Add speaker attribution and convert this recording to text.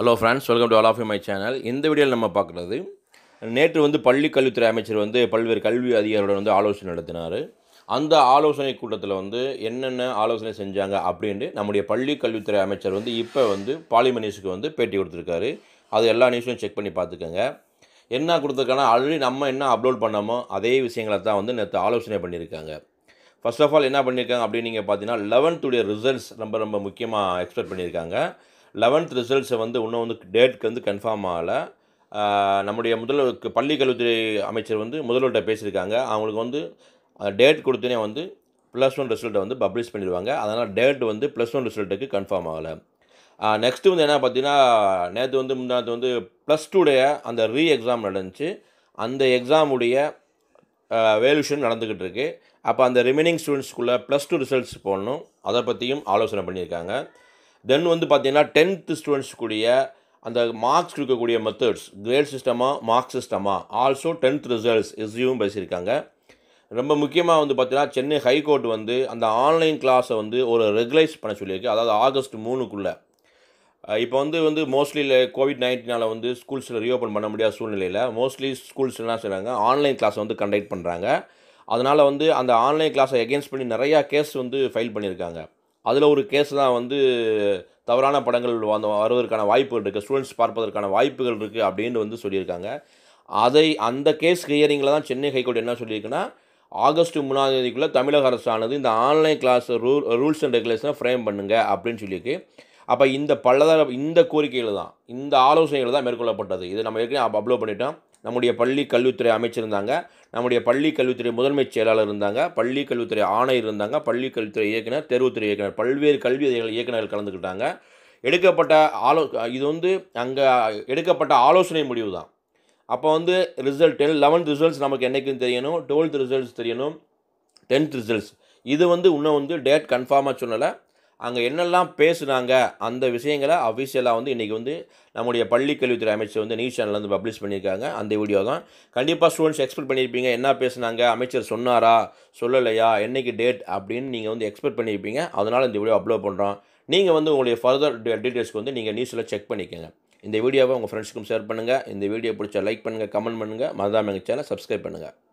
Speaker 1: hello friends welcome to all of my channel இந்த வீடியோவில் நம்ம பார்க்குறது நேற்று வந்து பள்ளி கல்வித்துறை அமைச்சர் வந்து பல்வேறு கல்வி அதிகாரிகளுடன் வந்து ஆலோசனை நடத்தினார் அந்த ஆலோசனை கூட்டத்தில் வந்து என்னென்ன ஆலோசனை செஞ்சாங்க அப்படின்ட்டு நம்முடைய பள்ளி கல்வித்துறை அமைச்சர் வந்து இப்போ வந்து பாலிமனிஸுக்கு வந்து பேட்டி கொடுத்துருக்காரு அது எல்லா நியூஸையும் செக் பண்ணி பார்த்துக்கோங்க என்ன கொடுத்துருக்கானா ஆல்ரெடி நம்ம என்ன அப்லோட் பண்ணோமோ அதே விஷயங்களை தான் வந்து நேற்று ஆலோசனை பண்ணியிருக்காங்க ஃபர்ஸ்ட் ஆஃப் ஆல் என்ன பண்ணியிருக்காங்க அப்படின்னு நீங்கள் பார்த்தீங்கன்னா லெவன்த்துடைய ரிசல்ட்ஸ் ரொம்ப ரொம்ப முக்கியமாக எக்ஸ்பெக்ட் பண்ணியிருக்காங்க லெவன்த் ரிசல்ட்ஸை வந்து இன்னும் வந்து டேட்க்கு வந்து கன்ஃபார்ம் ஆகலை நம்முடைய முதல் பள்ளிக்கல்வித்துறை அமைச்சர் வந்து முதல்வர்கிட்ட பேசியிருக்காங்க அவங்களுக்கு வந்து டேட் கொடுத்தனே வந்து ப்ளஸ் ஒன் ரிசல்ட்டை வந்து பப்ளிஷ் பண்ணிடுவாங்க அதனால் டேட் வந்து ப்ளஸ் ஒன் ரிசல்ட்டுக்கு கன்ஃபார்ம் ஆகலை நெக்ஸ்ட்டு வந்து என்ன பார்த்தீங்கன்னா நேற்று வந்து முன்னாத்து வந்து ப்ளஸ் டூடைய அந்த ரீ எக்ஸாம் நடந்துச்சு அந்த எக்ஸாமுடைய வேல்யூஷன் நடந்துக்கிட்டு இருக்குது அப்போ அந்த ரிமைனிங் ஸ்டூடெண்ட்ஸ்க்குள்ளே ப்ளஸ் டூ ரிசல்ட்ஸ் போடணும் அதை பற்றியும் ஆலோசனை பண்ணியிருக்காங்க தென் வந்து பார்த்தீங்கன்னா டென்த்து ஸ்டூடெண்ட்ஸ்க்குரிய அந்த மார்க்ஸ் கொடுக்கக்கூடிய மெத்தட்ஸ் கிரேட் சிஸ்டமாக மார்க் சிஸ்டமாக ஆல்சோ டென்த் ரிசல்ட்ஸ் இஸ்யூவும் பேசியிருக்காங்க ரொம்ப முக்கியமாக வந்து பார்த்தீங்கன்னா சென்னை ஹைகோர்ட் வந்து அந்த ஆன்லைன் கிளாஸை வந்து ஒரு ரெகுலைஸ் பண்ண சொல்லியிருக்கு அதாவது ஆகஸ்ட் மூணுக்குள்ளே இப்போ வந்து வந்து மோஸ்ட்லி கோவிட் நைன்டீனால் வந்து ஸ்கூல்ஸில் ரீஓப்பன் பண்ண முடியாத சூழ்நிலையில் மோஸ்ட்லி ஸ்கூல்ஸ் என்ன செய்கிறாங்க ஆன்லைன் கிளாஸை வந்து கண்டக்ட் பண்ணுறாங்க அதனால் வந்து அந்த ஆன்லைன் கிளாஸை எகேன்ஸ்ட் பண்ணி நிறையா கேஸ் வந்து ஃபைல் பண்ணியிருக்காங்க அதில் ஒரு கேஸ் தான் வந்து தவறான படங்கள் வந்து வருவதற்கான வாய்ப்புகள் இருக்குது ஸ்டூடெண்ட்ஸ் பார்ப்பதற்கான வாய்ப்புகள் இருக்குது அப்படின்னு வந்து சொல்லியிருக்காங்க அதை அந்த கேஸ் ஹியரிங்கில் தான் சென்னை ஹைகோர்ட் என்ன சொல்லியிருக்குன்னா ஆகஸ்ட் மூணாம் தேதிக்குள்ளே தமிழக அரசானது இந்த online class rule rules and ரெகுலேஷனை ஃப்ரேம் பண்ணுங்க அப்படின்னு சொல்லியிருக்கு அப்போ இந்த பலதர இந்த கோரிக்கைகள் தான் இந்த ஆலோசனைகள் தான் மேற்கொள்ளப்பட்டது இது நம்ம ஏற்கனவே அப்லோட் பண்ணிட்டோம் நம்முடைய பள்ளி கல்வித்துறை அமைச்சர் இருந்தாங்க நம்முடைய பள்ளி கல்வித்துறை முதன்மை செயலாளர் இருந்தாங்க பள்ளி கல்வித்துறை ஆணையர் இருந்தாங்க பள்ளி கல்வித்துறை இயக்குனர் தேர்வுத்துறை இயக்குனர் பல்வேறு கல்வி இயக்குநர்கள் கலந்துக்கிட்டாங்க எடுக்கப்பட்ட ஆலோ இது வந்து அங்கே எடுக்கப்பட்ட ஆலோசனை முடிவு தான் அப்போ வந்து ரிசல்ட் லெவன்த் ரிசல்ட்ஸ் நமக்கு என்றைக்கும் தெரியணும் டுவெல்த் ரிசல்ட்ஸ் தெரியணும் டென்த் ரிசல்ட்ஸ் இது வந்து இன்னும் வந்து டேட் கன்ஃபார்மாக சொன்னலை அங்கே என்னெல்லாம் பேசுனாங்க அந்த விஷயங்களை அஃபிஷியலாக வந்து இன்றைக்கி வந்து நம்முடைய பள்ளி கல்வித்துறை அமைச்சர் வந்து நியூஸ் சேனலில் வந்து பப்ளிஷ் பண்ணியிருக்காங்க அந்த வீடியோ தான் கண்டிப்பாக ஸ்டூடெண்ட்ஸ் எக்ஸ்பெக்ட் பண்ணியிருப்பீங்க என்ன பேசுனாங்க அமைச்சர் சொன்னாரா சொல்லலையா என்றைக்கு டேட் அப்படின்னு நீங்கள் வந்து எக்ஸ்பெக்ட் பண்ணியிருப்பீங்க அதனால் இந்த வீடியோ அப்லோட் பண்ணுறோம் நீங்கள் வந்து உங்களுடைய ஃபர்தர் டீட்டெயில்ஸ்க்கு வந்து நீங்கள் நியூஸில் செக் பண்ணிக்கோங்க இந்த வீடியோவை உங்கள் ஃப்ரெண்ட்ஸுக்கும் ஷேர் பண்ணுங்கள் இந்த வீடியோ பிடிச்சா லைக் பண்ணுங்கள் கமெண்ட் பண்ணுங்கள் மறந்தாமல் சேனல் சப்ஸ்கிரைப் பண்ணுங்கள்